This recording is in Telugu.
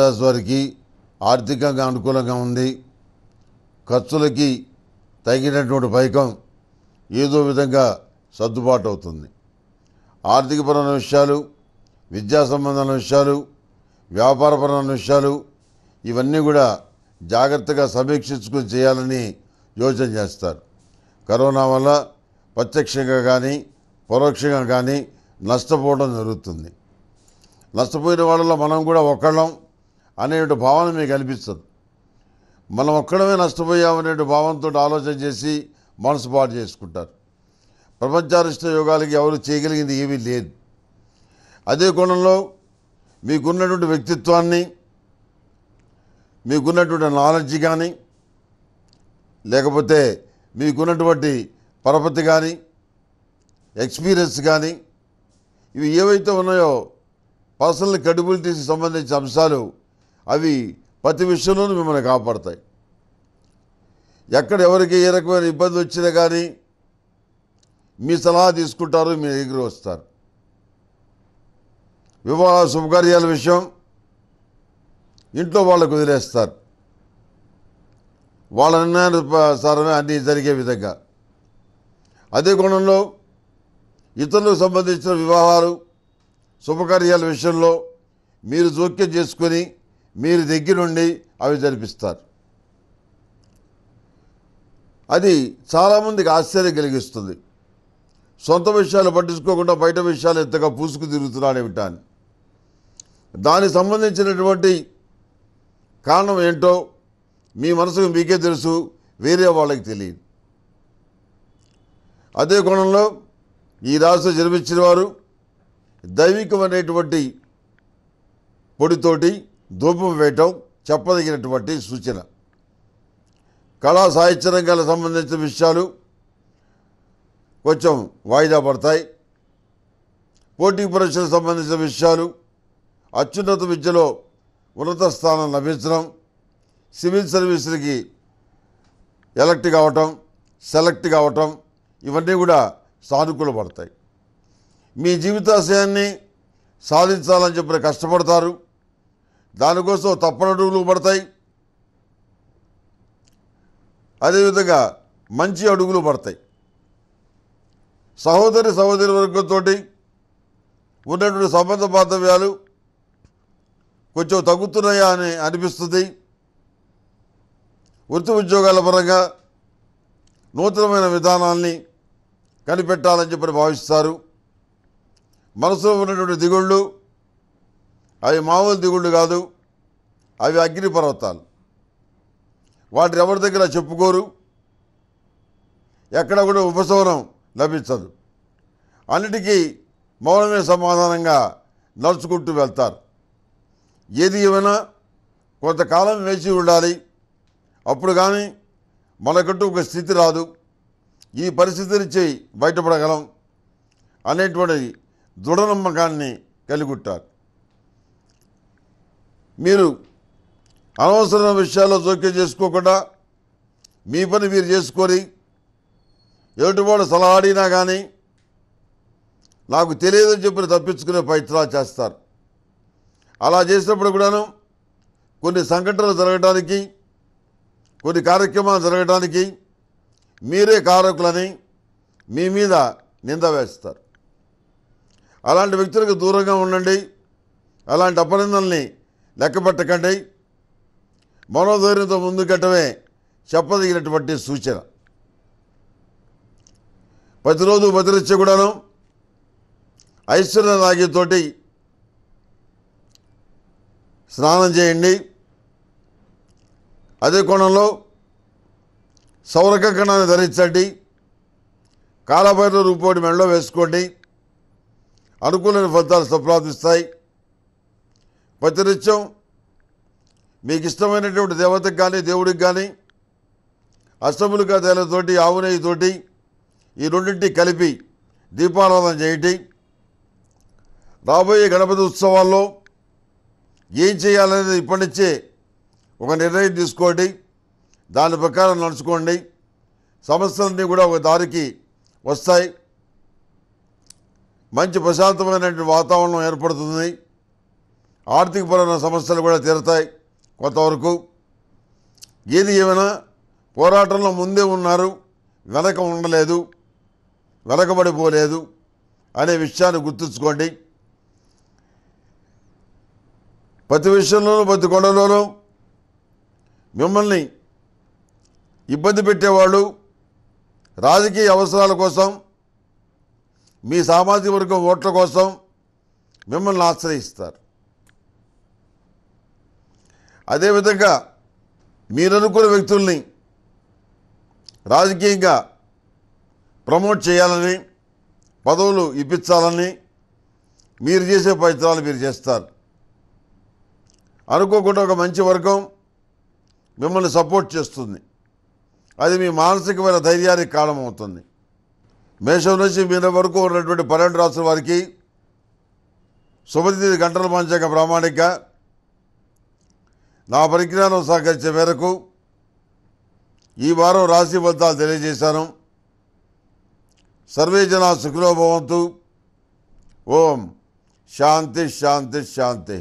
రాశి వారికి ఆర్థికంగా అనుకూలంగా ఉంది ఖర్చులకి తగినటువంటి పైకం ఏదో విధంగా సర్దుబాటు అవుతుంది ఆర్థికపరమైన విషయాలు విద్యా సంబంధమైన విషయాలు వ్యాపారపరమైన విషయాలు ఇవన్నీ కూడా జాగ్రత్తగా సమీక్షించుకుని చేయాలని యోచన చేస్తారు కరోనా వల్ల ప్రత్యక్షంగా కానీ పరోక్షంగా కానీ నష్టపోవడం జరుగుతుంది నష్టపోయిన వాళ్ళలో మనం కూడా ఒకళ్ళం అనే భావన మీకు అనిపిస్తుంది మనం ఒక్కడమే నష్టపోయామనే భావంతో ఆలోచన చేసి మనసు పాటు చేసుకుంటారు ప్రపంచారిష్ట యోగాలకి ఎవరు చేయగలిగింది ఏమీ లేదు అదే కోణంలో మీకున్నటువంటి వ్యక్తిత్వాన్ని మీకున్నటువంటి నాలెడ్జ్ కానీ లేకపోతే మీకున్నటువంటి పరపతి కానీ ఎక్స్పీరియన్స్ కానీ ఇవి ఏవైతే ఉన్నాయో పర్సనల్ క్రెడిబిలిటీకి సంబంధించిన అంశాలు అవి ప్రతి విషయంలోనూ మిమ్మల్ని కాపాడతాయి ఎక్కడ ఎవరికి ఏ రకమైన ఇబ్బంది వచ్చినా కానీ మీ సలహా తీసుకుంటారు మీ దగ్గర వస్తారు వివాహ శుభకార్యాల విషయం ఇంట్లో వాళ్ళకు వదిలేస్తారు వాళ్ళ నిర్ణయానుసారమే అన్నీ జరిగే విధంగా అదే కోణంలో ఇతరులకు సంబంధించిన వివాహాలు శుభకార్యాల విషయంలో మీరు జోక్యం చేసుకొని మీరు దగ్గరుండి అవి జరిపిస్తారు అది చాలామందికి ఆశ్చర్యం కలిగిస్తుంది సొంత విషయాలు పట్టించుకోకుండా బయట విషయాలు ఎంతగా పూసుకు తిరుగుతున్నాడేమిట అని దానికి సంబంధించినటువంటి కారణం ఏంటో మీ మనసుకు మీకే తెలుసు వేరే వాళ్ళకి తెలియదు అదే కోణంలో ఈ రాశి జన్మించిన వారు దైవికమైనటువంటి పొడితోటి దూపం వేయటం చెప్పదగినటువంటి సూచన కళా సాహిత్య రంగాలకు సంబంధించిన విషయాలు కొంచెం వాయిదా పడతాయి పోటీ పరీక్షలకు సంబంధించిన విషయాలు అత్యున్నత విద్యలో ఉన్నత స్థానం లభించడం సివిల్ సర్వీసులకి ఎలక్ట్ కావటం సెలెక్ట్ కావటం ఇవన్నీ కూడా సానుకూలపడతాయి మీ జీవితాశయాన్ని సాధించాలని చెప్పిన కష్టపడతారు దానికోసం తప్పనడుగులు పడతాయి అదేవిధంగా మంచి అడుగులు పడతాయి సహోదరి సహోదరి వర్గంతో ఉన్నటువంటి సంబంధ బాంధవ్యాలు కొంచెం తగ్గుతున్నాయా అని అనిపిస్తుంది వృత్తి ఉద్యోగాల పరంగా నూతనమైన విధానాల్ని కనిపెట్టాలని చెప్పి భావిస్తారు మనసులో ఉన్నటువంటి దిగుళ్ళు అవి మామూలు దిగుళ్ళు కాదు అవి అగ్నిపర్వతాలు వాటిని ఎవరి దగ్గర చెప్పుకోరు ఎక్కడ కూడా ఉపశమనం లభించదు అన్నిటికీ మౌనమే సమాధానంగా నడుచుకుంటూ వెళ్తారు ఏది ఏమైనా కొంతకాలం వేచి ఉండాలి అప్పుడు కానీ మనకంటూ ఒక స్థితి రాదు ఈ పరిస్థితి నుంచి బయటపడగలం అనేటువంటి దృఢ నమ్మకాన్ని మీరు అనవసరమైన విషయాల్లో జోక్యం చేసుకోకుండా మీ పని మీరు చేసుకొని ఎటువంటి సలహా అడిగినా కానీ నాకు తెలియదని చెప్పి తప్పించుకునే ప్రయత్నాలు చేస్తారు అలా చేసినప్పుడు కూడాను కొన్ని సంఘటనలు జరగడానికి కొన్ని కార్యక్రమాలు జరగడానికి మీరే కారకులని మీ మీద నింద వేస్తారు అలాంటి వ్యక్తులకు దూరంగా ఉండండి అలాంటి అపనిందల్ని లెక్కపట్టకండి మనోధైర్యంతో ముందు కట్టమే చెప్పదగినటువంటి సూచన ప్రతిరోజు భద్రచ్చ కూడాను ఐశ్వర్య నాగితోటి స్నానం చేయండి అదే కోణంలో సౌరక కణాన్ని ధరించండి కాలభైర రూపోటి మెడలో వేసుకోండి అనుకూలమైన ఫలితాలు సంప్రాప్తిస్తాయి ప్రతినిత్యం మీకు ఇష్టమైనటువంటి దేవతకు కానీ దేవుడికి కానీ అష్టములుగా తేలతోటి ఆవు ఈ రెండింటి కలిపి దీపారాధన చేయటి రాబోయే గణపతి ఉత్సవాల్లో ఏం చేయాలనేది ఇప్పటి నుంచే ఒక నిర్ణయం తీసుకోండి దాని ప్రకారం నడుచుకోండి సమస్యలన్నీ కూడా ఒక దారికి వస్తాయి మంచి ప్రశాంతమైనటువంటి వాతావరణం ఏర్పడుతుంది పరమైన సమస్యలు కూడా తీరుతాయి కొంతవరకు ఏది ఏమైనా పోరాటంలో ముందే ఉన్నారు వెనక ఉండలేదు వెనకబడిపోలేదు అనే విషయాన్ని గుర్తుంచుకోండి ప్రతి విషయంలోనూ ప్రతి కొండలోనూ మిమ్మల్ని ఇబ్బంది పెట్టేవాళ్ళు రాజకీయ అవసరాల కోసం మీ సామాజిక వర్గం ఓట్ల కోసం మిమ్మల్ని ఆశ్రయిస్తారు అదేవిధంగా మీరనుకున్న వ్యక్తుల్ని రాజకీయంగా ప్రమోట్ చేయాలని పదవులు ఇప్పించాలని మీరు చేసే ప్రయత్నాలు మీరు చేస్తారు అనుకోకుండా ఒక మంచి వర్గం మిమ్మల్ని సపోర్ట్ చేస్తుంది అది మీ మానసికమైన ధైర్యానికి కారణమవుతుంది మేషం నుంచి మీన వరకు ఉన్నటువంటి పన్నెండు రాష్ట్రాల వారికి శుభతిథి గంటల మంచిగా ప్రామాణిక నా పరిజ్ఞానం సహకరించే మేరకు ఈ వారం రాశి తెలియజేశాను సర్వే జన సుఖినో భవంతు ఓం శాంతి శాంతి శాంతి